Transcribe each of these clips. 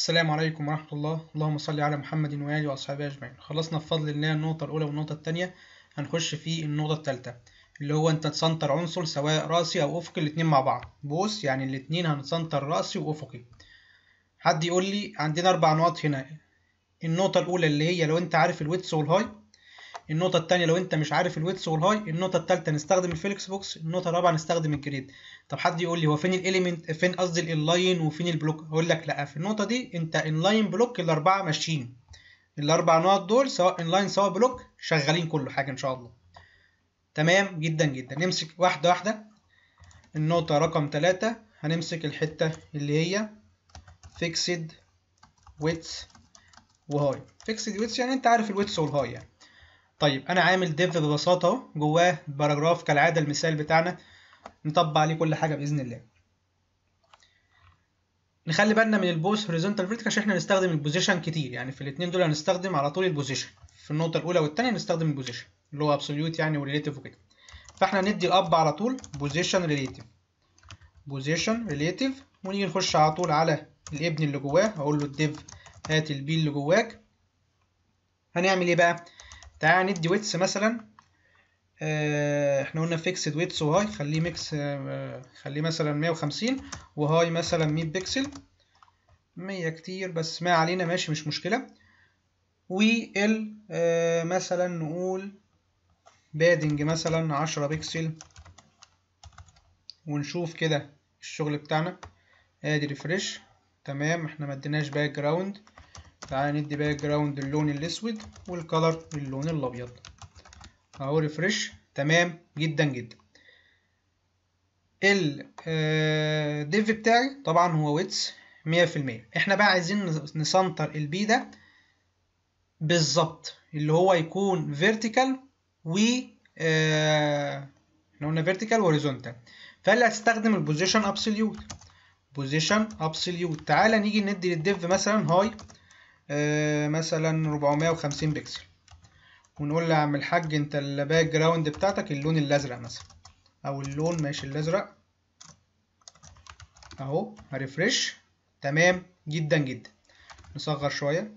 السلام عليكم ورحمة الله اللهم صل على محمد وآله وأصحابه أجمعين خلصنا بفضل الله النقطة الأولى والنقطة الثانية هنخش في النقطة الثالثة اللي هو أنت تسنتر عنصر سواء رأسي أو أفقي الاتنين مع بعض بوس يعني الاتنين هنسنتر رأسي وأفقي حد يقول لي عندنا أربع نقط هنا النقطة الأولى اللي هي لو أنت عارف الويتس والهايت النقطه التانية لو انت مش عارف الويتس والهاي النقطه التالتة نستخدم الفليكس بوكس النقطه الرابعه نستخدم الجريد طب حد يقول لي هو فين الاليمنت فين قصدي الإنلاين وفين البلوك هقول لك لا في النقطه دي انت انلاين بلوك الاربعه ماشيين الاربع نقط دول سواء انلاين سواء بلوك شغالين كل حاجه ان شاء الله تمام جدا جدا نمسك واحده واحده النقطه رقم تلاتة هنمسك الحته اللي هي فيكسد ويتس وهاي فيكسد ويتس يعني انت عارف الويتس والهاي يعني طيب انا عامل ديف ببساطه اهو جواه باراجراف كالعاده المثال بتاعنا نطبق عليه كل حاجه باذن الله نخلي بالنا من البوس هوريزونتال فيرتيكال عشان احنا نستخدم البوزيشن كتير يعني في الاثنين دول هنستخدم على طول البوزيشن في النقطه الاولى والثانيه نستخدم البوزيشن اللي هو ابسوليوت يعني وريليتيف وكده فاحنا ندي الاب على طول بوزيشن ريليتيف بوزيشن ريليتيف ونيجي نخش على طول على الابن اللي جواه اقول له الديف هات البي اللي جواك هنعمل ايه بقى تعال ندي ويتس مثلا آه، احنا قلنا فيكسد ويتس وهاي خليه ميكس آه، خليه مثلا 150 وهاي مثلا 100 بكسل 100 كتير بس ما علينا ماشي مش مشكلة وال آه، مثلا نقول بادنج مثلا 10 بكسل ونشوف كده الشغل بتاعنا ادي ريفرش تمام احنا ما اديناش باك جراوند تعالى ندي باك جراوند اللون الاسود والكلر اللون الابيض اهو ريفرش تمام جدا جدا الديف آه، بتاعي طبعا هو ويتس 100% احنا بقى عايزين نسنتر البي ده بالظبط اللي هو يكون فيرتيكال و آه، احنا قلنا فيرتيكال وهوريزونتال فاللي هتستخدم البوزيشن ابسوليوت بوزيشن ابسوليوت تعالى نيجي ندي للديف مثلا هاي آه، مثلا 450 بكسل ونقول عم الحاج انت الباك جراوند بتاعتك اللون الازرق مثلا او اللون ماشي الازرق اهو هريفرش تمام جدا جدا نصغر شويه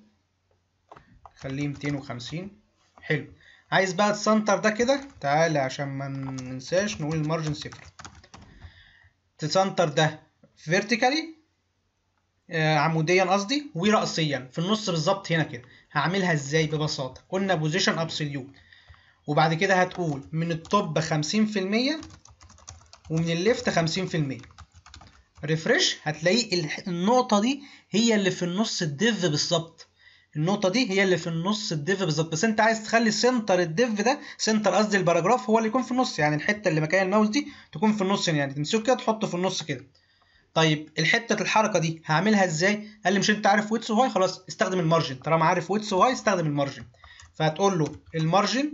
خليه 250 حلو عايز بقى تسنتر ده كده تعالى عشان ما ننساش نقول المارجن صفر تسنتر ده فيرتيكالي آه، عموديا قصدي ورأسيا في النص بالظبط هنا كده هعملها ازاي ببساطة قلنا بوزيشن ابسوليوت وبعد كده هتقول من التوب 50% ومن الليفت 50% ريفرش هتلاقي النقطة دي هي اللي في النص الديف بالظبط النقطة دي هي اللي في النص الديف بالظبط بس انت عايز تخلي سنتر الديف ده سنتر قصدي الباراجراف هو اللي يكون في النص يعني الحتة اللي مكان الماوس دي تكون في النص يعني تمسكه كده تحطه في النص كده طيب الحته الحركه دي هعملها ازاي؟ قال لي مش انت عارف ويتس واي؟ خلاص استخدم المارجن طالما عارف ويتس واي استخدم المارجن فهتقول له المارجن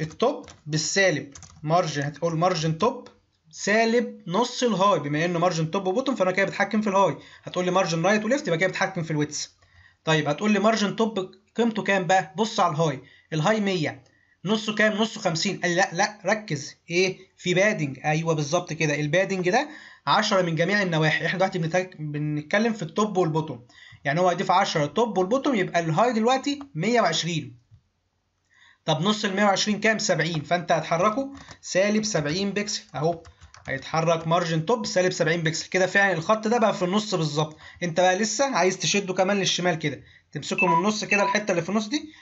التوب بالسالب مارجن هتقول مارجن توب سالب نص الهاي بما انه مارجن توب وبوتوم فانا كده بتحكم في الهاي هتقول لي مارجن رايت وليفت يبقى كده بتحكم في الويتس طيب هتقول لي مارجن توب قيمته كام بقى بص على الهاي الهاي 100 نصه كام نصه 50 قال لي لا لا ركز ايه في بادنج ايوه بالظبط كده البادنج ده 10 من جميع النواحي احنا دلوقتي بنتكلم في التوب والبوتوم يعني هو هيضيف 10 للتوب والبوتوم يبقى الهاي دلوقتي 120 طب نص ال 120 كام 70 فانت هتحركه سالب 70 بكسل اهو هيتحرك مارجن توب سالب 70 بكسل كده فعلا الخط ده بقى في النص بالظبط انت بقى لسه عايز تشده كمان للشمال كده تمسكه من النص كده الحته اللي في النص دي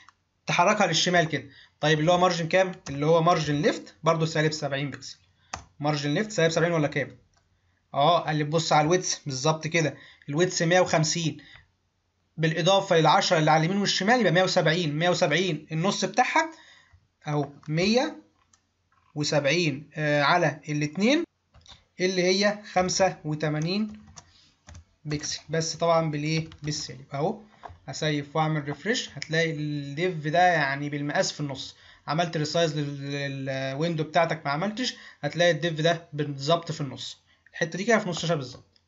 تحركها للشمال كده طيب اللي هو مارجن كام اللي هو مارجن ليفت برده سالب 70 بكسل مارجن ليفت سالب 70 ولا كام اه قال لي بص على الويتس بالظبط كده الويتس 150 بالاضافه لل10 اللي على اليمين والشمال يبقى 170 170 النص بتاعها او 170 آه، على الاثنين اللي هي 85 بيكسل بس طبعا بالايه بالسالب اهو اسيف واعمل ريفرش هتلاقي الديف ده يعني بالمقاس في النص عملت ريسايز للويندو بتاعتك ما عملتش هتلاقي الديف ده بالظبط في النص الحته دي كده في نص الشاشه بالظبط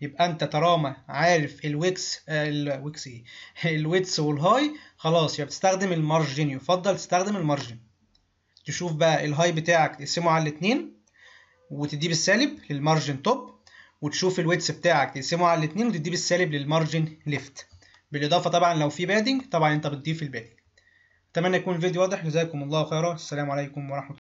يبقى انت طالما عارف الويكس الويكس ايه الويتس والهاي خلاص يبقى بتستخدم المارجن يفضل تستخدم المارجن تشوف بقى الهاي بتاعك تقسمه على الاثنين وتديه بالسالب للمارجن توب وتشوف الويتس بتاعك تقسمه على الاثنين وتديه بالسالب للمارجن ليفت بالاضافه طبعا لو في بادنج طبعا انت بتضيف البادنج اتمنى يكون الفيديو واضح جزاكم الله خيرا السلام عليكم ورحمه الله